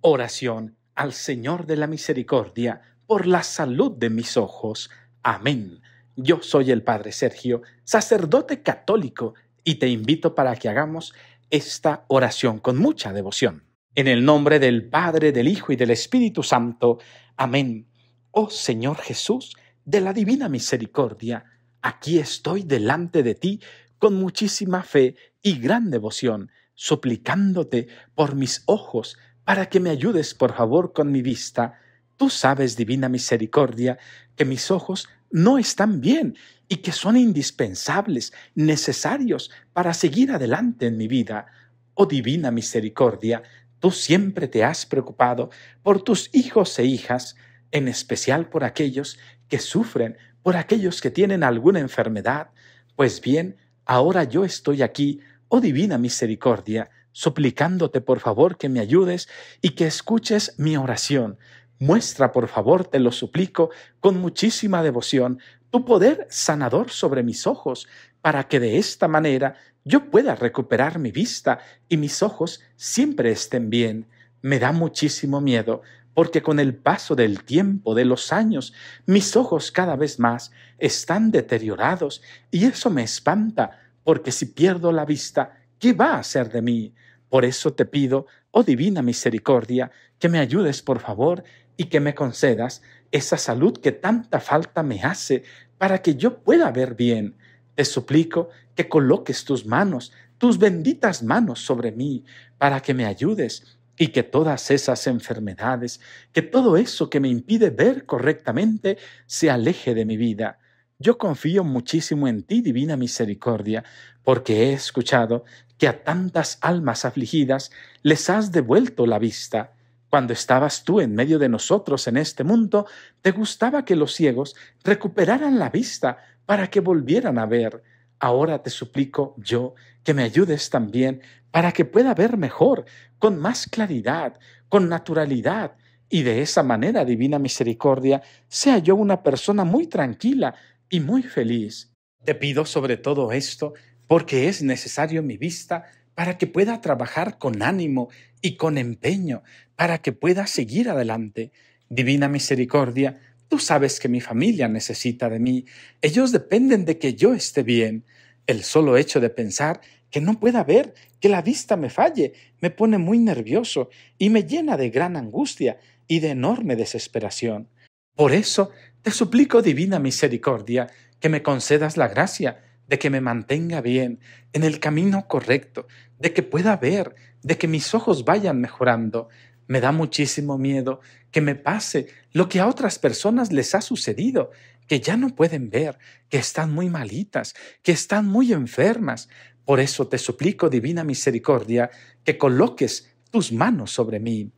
Oración al Señor de la Misericordia por la salud de mis ojos. Amén. Yo soy el Padre Sergio, sacerdote católico, y te invito para que hagamos esta oración con mucha devoción. En el nombre del Padre, del Hijo y del Espíritu Santo. Amén. Oh Señor Jesús, de la divina misericordia, aquí estoy delante de ti con muchísima fe y gran devoción, suplicándote por mis ojos para que me ayudes, por favor, con mi vista. Tú sabes, divina misericordia, que mis ojos no están bien y que son indispensables, necesarios para seguir adelante en mi vida. Oh divina misericordia, tú siempre te has preocupado por tus hijos e hijas, en especial por aquellos que sufren, por aquellos que tienen alguna enfermedad. Pues bien, ahora yo estoy aquí, oh divina misericordia, suplicándote por favor que me ayudes y que escuches mi oración. Muestra por favor, te lo suplico, con muchísima devoción, tu poder sanador sobre mis ojos, para que de esta manera yo pueda recuperar mi vista y mis ojos siempre estén bien. Me da muchísimo miedo, porque con el paso del tiempo, de los años, mis ojos cada vez más están deteriorados y eso me espanta, porque si pierdo la vista, ¿qué va a hacer de mí? Por eso te pido, oh divina misericordia, que me ayudes por favor y que me concedas esa salud que tanta falta me hace para que yo pueda ver bien. Te suplico que coloques tus manos, tus benditas manos sobre mí, para que me ayudes y que todas esas enfermedades, que todo eso que me impide ver correctamente, se aleje de mi vida. Yo confío muchísimo en ti, divina misericordia, porque he escuchado que a tantas almas afligidas les has devuelto la vista. Cuando estabas tú en medio de nosotros en este mundo, te gustaba que los ciegos recuperaran la vista para que volvieran a ver. Ahora te suplico yo que me ayudes también para que pueda ver mejor, con más claridad, con naturalidad. Y de esa manera, divina misericordia, sea yo una persona muy tranquila, y muy feliz. Te pido sobre todo esto porque es necesario mi vista para que pueda trabajar con ánimo y con empeño, para que pueda seguir adelante. Divina misericordia, tú sabes que mi familia necesita de mí, ellos dependen de que yo esté bien. El solo hecho de pensar que no pueda ver, que la vista me falle, me pone muy nervioso y me llena de gran angustia y de enorme desesperación. Por eso te suplico, divina misericordia, que me concedas la gracia de que me mantenga bien, en el camino correcto, de que pueda ver, de que mis ojos vayan mejorando. Me da muchísimo miedo que me pase lo que a otras personas les ha sucedido, que ya no pueden ver, que están muy malitas, que están muy enfermas. Por eso te suplico, divina misericordia, que coloques tus manos sobre mí.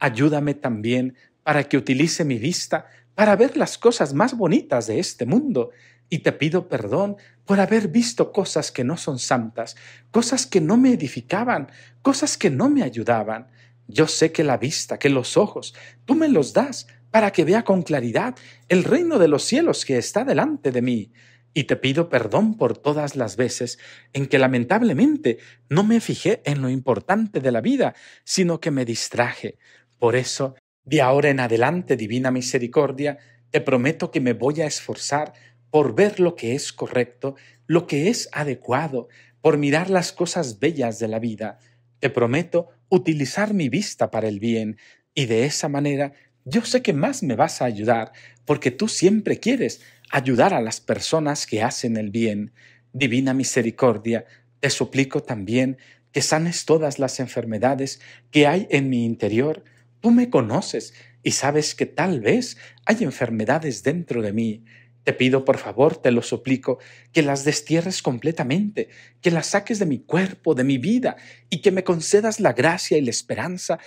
Ayúdame también para que utilice mi vista para ver las cosas más bonitas de este mundo y te pido perdón por haber visto cosas que no son santas, cosas que no me edificaban, cosas que no me ayudaban. Yo sé que la vista, que los ojos, tú me los das para que vea con claridad el reino de los cielos que está delante de mí. Y te pido perdón por todas las veces en que lamentablemente no me fijé en lo importante de la vida, sino que me distraje. Por eso de ahora en adelante, Divina Misericordia, te prometo que me voy a esforzar por ver lo que es correcto, lo que es adecuado, por mirar las cosas bellas de la vida. Te prometo utilizar mi vista para el bien y de esa manera yo sé que más me vas a ayudar porque tú siempre quieres ayudar a las personas que hacen el bien. Divina Misericordia, te suplico también que sanes todas las enfermedades que hay en mi interior, Tú me conoces y sabes que tal vez hay enfermedades dentro de mí. Te pido, por favor, te lo suplico, que las destierres completamente, que las saques de mi cuerpo, de mi vida, y que me concedas la gracia y la esperanza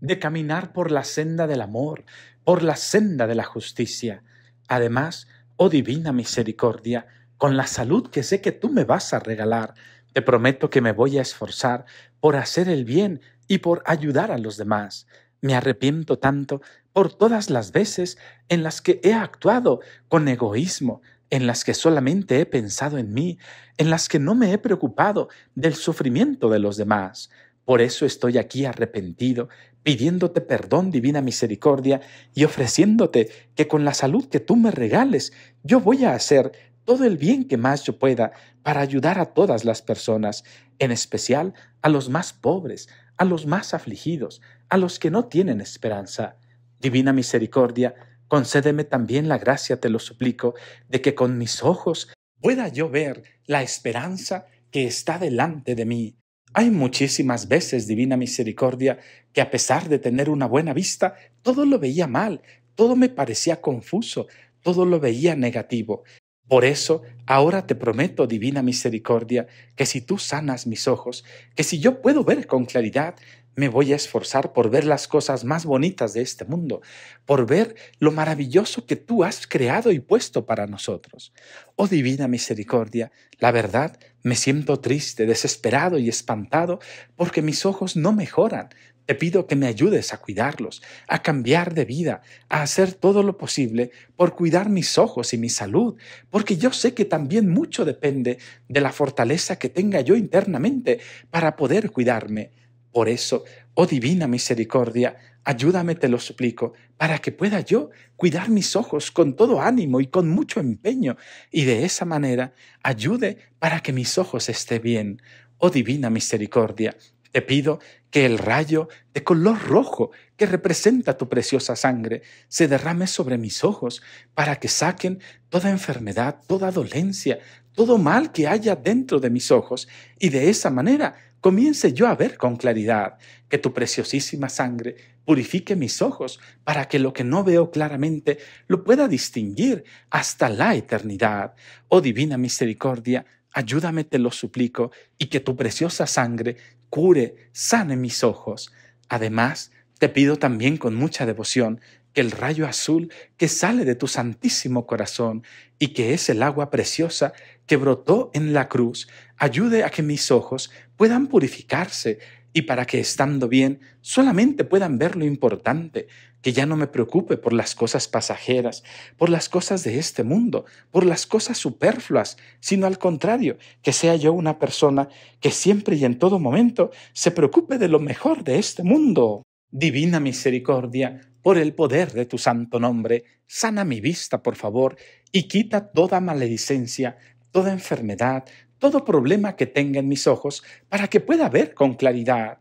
de caminar por la senda del amor, por la senda de la justicia. Además, oh divina misericordia, con la salud que sé que tú me vas a regalar, te prometo que me voy a esforzar por hacer el bien y por ayudar a los demás. Me arrepiento tanto por todas las veces en las que he actuado con egoísmo, en las que solamente he pensado en mí, en las que no me he preocupado del sufrimiento de los demás. Por eso estoy aquí arrepentido, pidiéndote perdón, divina misericordia, y ofreciéndote que con la salud que tú me regales, yo voy a hacer todo el bien que más yo pueda para ayudar a todas las personas, en especial a los más pobres, a los más afligidos, a los que no tienen esperanza. Divina misericordia, concédeme también la gracia, te lo suplico, de que con mis ojos pueda yo ver la esperanza que está delante de mí. Hay muchísimas veces, Divina Misericordia, que a pesar de tener una buena vista, todo lo veía mal, todo me parecía confuso, todo lo veía negativo. Por eso, ahora te prometo, Divina Misericordia, que si tú sanas mis ojos, que si yo puedo ver con claridad, me voy a esforzar por ver las cosas más bonitas de este mundo, por ver lo maravilloso que tú has creado y puesto para nosotros. Oh divina misericordia, la verdad, me siento triste, desesperado y espantado porque mis ojos no mejoran. Te pido que me ayudes a cuidarlos, a cambiar de vida, a hacer todo lo posible por cuidar mis ojos y mi salud, porque yo sé que también mucho depende de la fortaleza que tenga yo internamente para poder cuidarme por eso, oh divina misericordia, ayúdame, te lo suplico, para que pueda yo cuidar mis ojos con todo ánimo y con mucho empeño, y de esa manera ayude para que mis ojos esté bien. Oh divina misericordia, te pido que el rayo de color rojo que representa tu preciosa sangre se derrame sobre mis ojos para que saquen toda enfermedad, toda dolencia, todo mal que haya dentro de mis ojos y de esa manera comience yo a ver con claridad, que tu preciosísima sangre purifique mis ojos para que lo que no veo claramente lo pueda distinguir hasta la eternidad. Oh divina misericordia, ayúdame te lo suplico y que tu preciosa sangre cure, sane mis ojos. Además, te pido también con mucha devoción que el rayo azul que sale de tu santísimo corazón y que es el agua preciosa que brotó en la cruz ayude a que mis ojos puedan purificarse y para que estando bien solamente puedan ver lo importante, que ya no me preocupe por las cosas pasajeras, por las cosas de este mundo, por las cosas superfluas, sino al contrario, que sea yo una persona que siempre y en todo momento se preocupe de lo mejor de este mundo. Divina misericordia, por el poder de tu santo nombre, sana mi vista, por favor, y quita toda maledicencia, toda enfermedad, todo problema que tenga en mis ojos, para que pueda ver con claridad.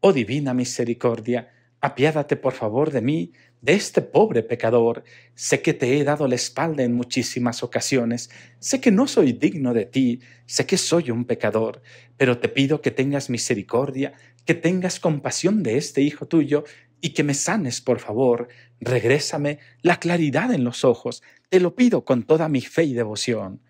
Oh divina misericordia, apiádate por favor de mí, de este pobre pecador. Sé que te he dado la espalda en muchísimas ocasiones, sé que no soy digno de ti, sé que soy un pecador, pero te pido que tengas misericordia, que tengas compasión de este hijo tuyo y que me sanes, por favor. Regrésame la claridad en los ojos, te lo pido con toda mi fe y devoción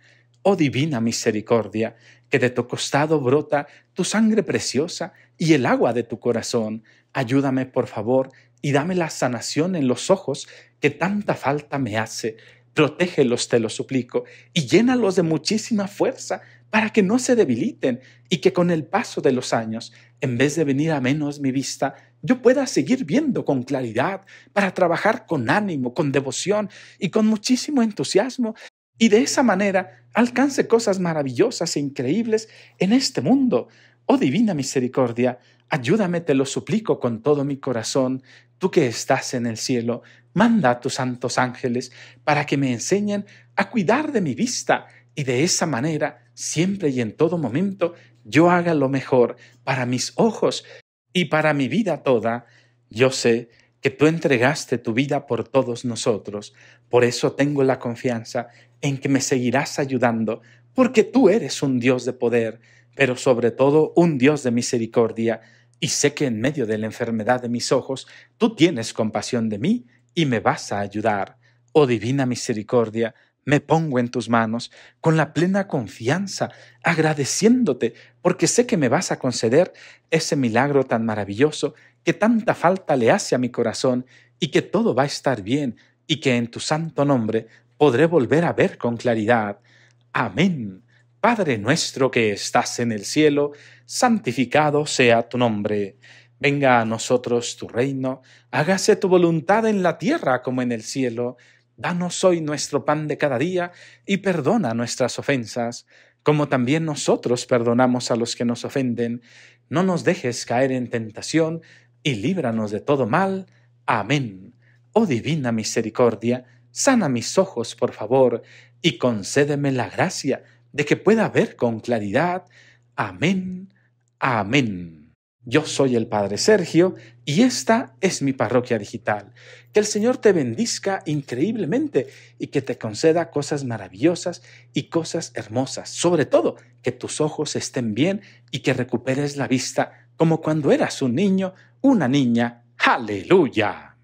oh divina misericordia, que de tu costado brota tu sangre preciosa y el agua de tu corazón, ayúdame por favor y dame la sanación en los ojos que tanta falta me hace. Protégelos, te lo suplico, y llénalos de muchísima fuerza para que no se debiliten y que con el paso de los años, en vez de venir a menos mi vista, yo pueda seguir viendo con claridad, para trabajar con ánimo, con devoción y con muchísimo entusiasmo y de esa manera alcance cosas maravillosas e increíbles en este mundo. Oh divina misericordia, ayúdame, te lo suplico con todo mi corazón, tú que estás en el cielo, manda a tus santos ángeles para que me enseñen a cuidar de mi vista y de esa manera, siempre y en todo momento, yo haga lo mejor para mis ojos y para mi vida toda. Yo sé tú entregaste tu vida por todos nosotros. Por eso tengo la confianza en que me seguirás ayudando, porque tú eres un Dios de poder, pero sobre todo un Dios de misericordia, y sé que en medio de la enfermedad de mis ojos, tú tienes compasión de mí y me vas a ayudar. Oh divina misericordia, me pongo en tus manos con la plena confianza, agradeciéndote, porque sé que me vas a conceder ese milagro tan maravilloso que tanta falta le hace a mi corazón y que todo va a estar bien y que en tu santo nombre podré volver a ver con claridad. Amén. Padre nuestro que estás en el cielo, santificado sea tu nombre. Venga a nosotros tu reino, hágase tu voluntad en la tierra como en el cielo. Danos hoy nuestro pan de cada día y perdona nuestras ofensas, como también nosotros perdonamos a los que nos ofenden. No nos dejes caer en tentación y líbranos de todo mal. Amén. Oh divina misericordia, sana mis ojos, por favor, y concédeme la gracia de que pueda ver con claridad. Amén. Amén. Yo soy el Padre Sergio y esta es mi parroquia digital. Que el Señor te bendiga increíblemente y que te conceda cosas maravillosas y cosas hermosas. Sobre todo, que tus ojos estén bien y que recuperes la vista como cuando eras un niño, una niña. Aleluya.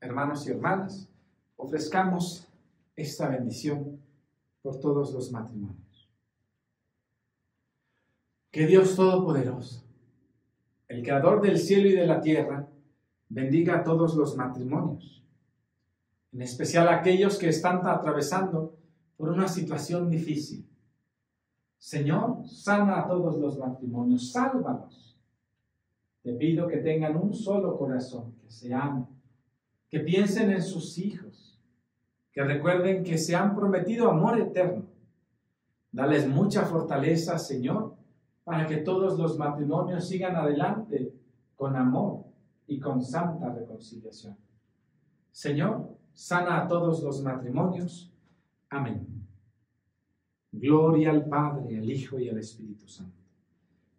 Hermanos y hermanas, ofrezcamos esta bendición por todos los matrimonios. Que Dios Todopoderoso, el Creador del cielo y de la tierra, bendiga a todos los matrimonios, en especial a aquellos que están atravesando por una situación difícil. Señor, sana a todos los matrimonios, sálvalos te pido que tengan un solo corazón, que se amen, que piensen en sus hijos, que recuerden que se han prometido amor eterno. Dales mucha fortaleza, Señor, para que todos los matrimonios sigan adelante con amor y con santa reconciliación. Señor, sana a todos los matrimonios. Amén. Gloria al Padre, al Hijo y al Espíritu Santo